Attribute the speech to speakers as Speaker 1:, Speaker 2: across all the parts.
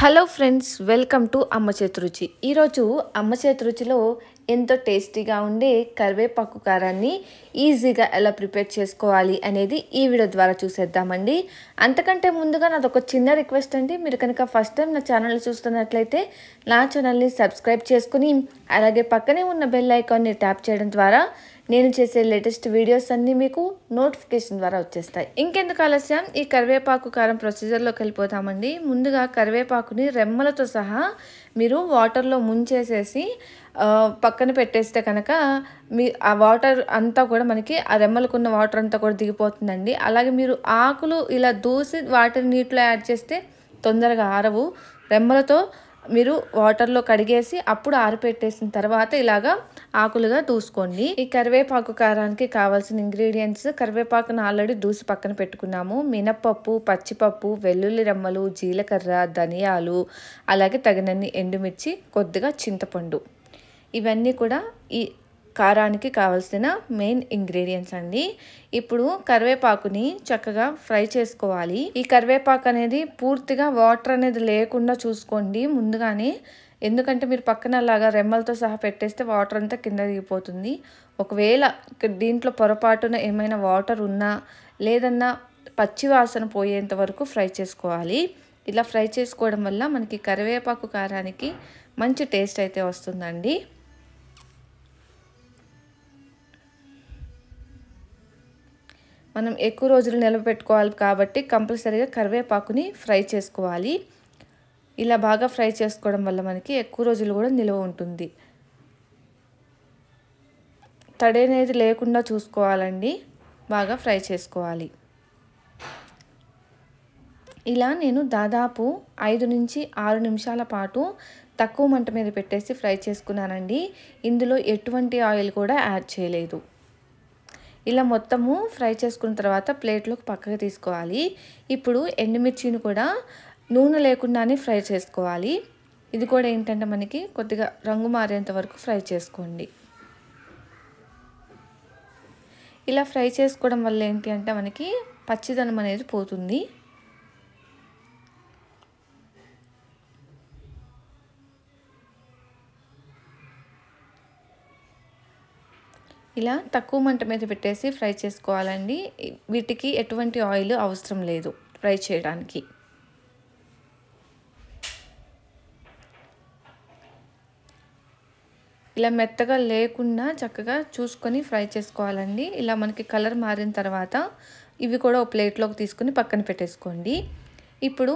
Speaker 1: hello friends welcome to అమ్మ చేతురుచి ఈరోజు అమ్మ చేతురుచిలో రుచిలో ఎంతో టేస్టీగా ఉండే కరివేపాకు కారాన్ని ఈజీగా ఎలా ప్రిపేర్ చేసుకోవాలి అనేది ఈ వీడియో ద్వారా చూసేద్దామండి అంతకంటే ముందుగా నాది ఒక చిన్న రిక్వెస్ట్ అండి మీరు కనుక ఫస్ట్ టైం నా ఛానల్ చూస్తున్నట్లయితే నా ఛానల్ని సబ్స్క్రైబ్ చేసుకుని అలాగే పక్కనే ఉన్న బెల్ ఐకాన్ని ట్యాప్ చేయడం ద్వారా నేను చేసే లేటెస్ట్ వీడియోస్ అన్నీ మీకు నోటిఫికేషన్ ద్వారా వచ్చేస్తాయి ఇంకెందుకు ఆలస్యం ఈ కరివేపాకు కారం ప్రొసీజర్లోకి వెళ్ళిపోతామండి ముందుగా కరివేపాకుని రెమ్మలతో సహా మీరు వాటర్లో ముంచేసేసి పక్కన పెట్టేస్తే కనుక మీ ఆ వాటర్ అంతా కూడా మనకి ఆ రెమ్మలకున్న వాటర్ అంతా కూడా దిగిపోతుందండి అలాగే మీరు ఆకులు ఇలా దూసి వాటర్ నీటిలో యాడ్ చేస్తే తొందరగా ఆరవు రెమ్మలతో మీరు వాటర్లో కడిగేసి అప్పుడు ఆరిపెట్టేసిన తర్వాత ఇలాగా ఆకులుగా దూసుకోండి ఈ కరివేపాకు కారానికి కావాల్సిన ఇంగ్రీడియంట్స్ కరివేపాకును ఆల్రెడీ దూసి పక్కన పెట్టుకున్నాము మినప్పప్పు పచ్చిపప్పు వెల్లుల్లి రెమ్మలు జీలకర్ర ధనియాలు అలాగే తగినన్ని ఎండుమిర్చి కొద్దిగా చింతపండు ఇవన్నీ కూడా ఈ కారానికి కావాల్సిన మెయిన్ ఇంగ్రీడియంట్స్ అండి ఇప్పుడు కరివేపాకుని చక్కగా ఫ్రై చేసుకోవాలి ఈ కరివేపాకు అనేది పూర్తిగా వాటర్ అనేది లేకుండా చూసుకోండి ముందుగానే ఎందుకంటే మీరు పక్కన అలాగా రెమ్మలతో సహా పెట్టేస్తే వాటర్ అంతా కింద దిగిపోతుంది ఒకవేళ దీంట్లో పొరపాటున ఏమైనా వాటర్ ఉన్నా లేదన్నా పచ్చి వాసన పోయేంత వరకు ఫ్రై చేసుకోవాలి ఇలా ఫ్రై చేసుకోవడం వల్ల మనకి కరివేపాకు కారానికి మంచి టేస్ట్ అయితే వస్తుందండి మనం ఎక్కువ రోజులు నిలబెట్టుకోవాలి కాబట్టి కంపల్సరీగా కరివేపాకుని ఫ్రై చేసుకోవాలి ఇలా బాగా ఫ్రై చేసుకోవడం వల్ల మనకి ఎక్కువ రోజులు కూడా నిలువ ఉంటుంది తడి అనేది లేకుండా చూసుకోవాలండి బాగా ఫ్రై చేసుకోవాలి ఇలా నేను దాదాపు ఐదు నుంచి ఆరు నిమిషాల పాటు తక్కువ మంట మీద పెట్టేసి ఫ్రై చేసుకున్నానండి ఇందులో ఎటువంటి ఆయిల్ కూడా యాడ్ చేయలేదు ఇలా మొత్తము ఫ్రై చేసుకున్న తర్వాత ప్లేట్లోకి పక్కకు తీసుకోవాలి ఇప్పుడు ఎండుమిర్చిని కూడా నూనె లేకుండానే ఫ్రై చేసుకోవాలి ఇది కూడా ఏంటంటే మనకి కొద్దిగా రంగు మారేంత వరకు ఫ్రై చేసుకోండి ఇలా ఫ్రై చేసుకోవడం వల్ల ఏంటి అంటే మనకి పచ్చిదనం అనేది పోతుంది ఇలా తక్కువ మంట మీద పెట్టేసి ఫ్రై చేసుకోవాలండి వీటికి ఎటువంటి ఆయిల్ అవసరం లేదు ఫ్రై చేయడానికి ఇలా మెత్తగా లేకుండా చక్కగా చూసుకొని ఫ్రై చేసుకోవాలండి ఇలా మనకి కలర్ మారిన తర్వాత ఇవి కూడా ఒక ప్లేట్లోకి తీసుకుని పక్కన పెట్టేసుకోండి ఇప్పుడు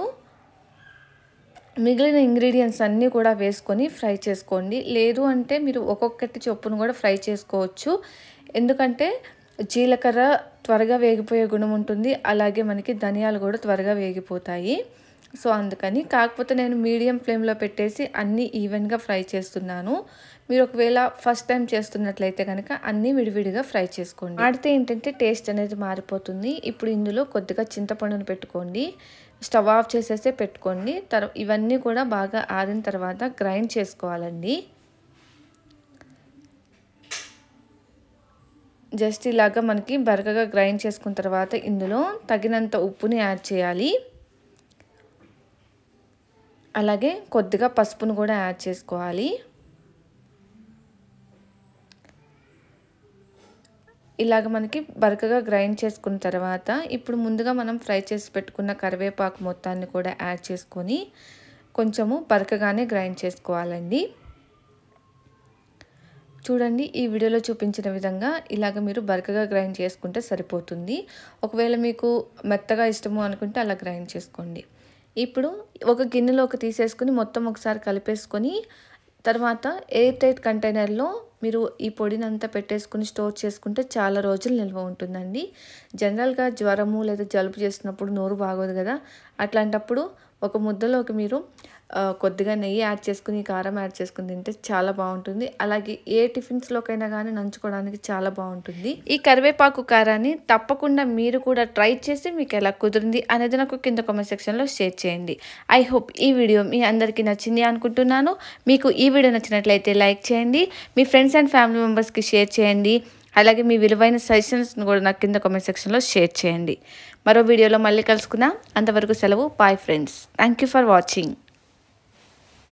Speaker 1: మిగిలిన ఇంగ్రీడియంట్స్ అన్నీ కూడా వేసుకొని ఫ్రై చేసుకోండి లేదు అంటే మీరు ఒక్కొక్కటి చొప్పును కూడా ఫ్రై చేసుకోవచ్చు ఎందుకంటే జీలకర్ర త్వరగా వేగిపోయే గుణం ఉంటుంది అలాగే మనకి ధనియాలు కూడా త్వరగా వేగిపోతాయి సో అందుకని కాకపోతే నేను మీడియం ఫ్లేమ్లో పెట్టేసి అన్నీ ఈవెన్గా ఫ్రై చేస్తున్నాను మీరు ఒకవేళ ఫస్ట్ టైం చేస్తున్నట్లయితే కనుక అన్నీ విడివిడిగా ఫ్రై చేసుకోండి ఆడితే ఏంటంటే టేస్ట్ అనేది మారిపోతుంది ఇప్పుడు ఇందులో కొద్దిగా చింతపండును పెట్టుకోండి స్టవ్ ఆఫ్ చేసేస్తే పెట్టుకోండి తర్వా ఇవన్నీ కూడా బాగా ఆరిన తర్వాత గ్రైండ్ చేసుకోవాలండి జస్ట్ ఇలాగా మనకి బరకగా గ్రైండ్ చేసుకున్న తర్వాత ఇందులో తగినంత ఉప్పుని యాడ్ చేయాలి అలాగే కొద్దిగా పసుపును కూడా యాడ్ చేసుకోవాలి ఇలాగ మనకి బరకగా గ్రైండ్ చేసుకున్న తర్వాత ఇప్పుడు ముందుగా మనం ఫ్రై చేసి పెట్టుకున్న కరివేపాకు మొత్తాన్ని కూడా యాడ్ చేసుకొని కొంచెము బరకగానే గ్రైండ్ చేసుకోవాలండి చూడండి ఈ వీడియోలో చూపించిన విధంగా ఇలాగ మీరు బరకగా గ్రైండ్ చేసుకుంటే సరిపోతుంది ఒకవేళ మీకు మెత్తగా ఇష్టము అనుకుంటే అలా గ్రైండ్ చేసుకోండి ఇప్పుడు ఒక గిన్నెలోకి తీసేసుకుని మొత్తం ఒకసారి కలిపేసుకొని తర్వాత ఎయిర్ టైట్ కంటైనర్లో మీరు ఈ పొడిని అంతా పెట్టేసుకుని స్టోర్ చేసుకుంటే చాలా రోజులు నిల్వ ఉంటుందండి జనరల్గా జ్వరము లేదా జలుబు చేసినప్పుడు నోరు బాగోదు కదా అట్లాంటప్పుడు ఒక ముద్దలోకి మీరు కొద్దిగా నెయ్యి యాడ్ చేసుకుని కారం యాడ్ చేసుకుని తింటే చాలా బాగుంటుంది అలాగే ఏ టిఫిన్స్లోకైనా కానీ నంచుకోవడానికి చాలా బాగుంటుంది ఈ కరివేపాకు కారాన్ని తప్పకుండా మీరు కూడా ట్రై చేసి మీకు ఎలా కుదిరింది అనేది నాకు కింద కామెంట్ సెక్షన్లో షేర్ చేయండి ఐ హోప్ ఈ వీడియో మీ అందరికీ నచ్చింది అనుకుంటున్నాను మీకు ఈ వీడియో నచ్చినట్లయితే లైక్ చేయండి మీ ఫ్రెండ్స్ అండ్ ఫ్యామిలీ మెంబర్స్కి షేర్ చేయండి అలాగే మీ విలువైన సజెషన్స్ని కూడా నాకు కింద కామెంట్ సెక్షన్లో షేర్ చేయండి మరో వీడియోలో మళ్ళీ కలుసుకుందాం అంతవరకు సెలవు bye friends thank for watching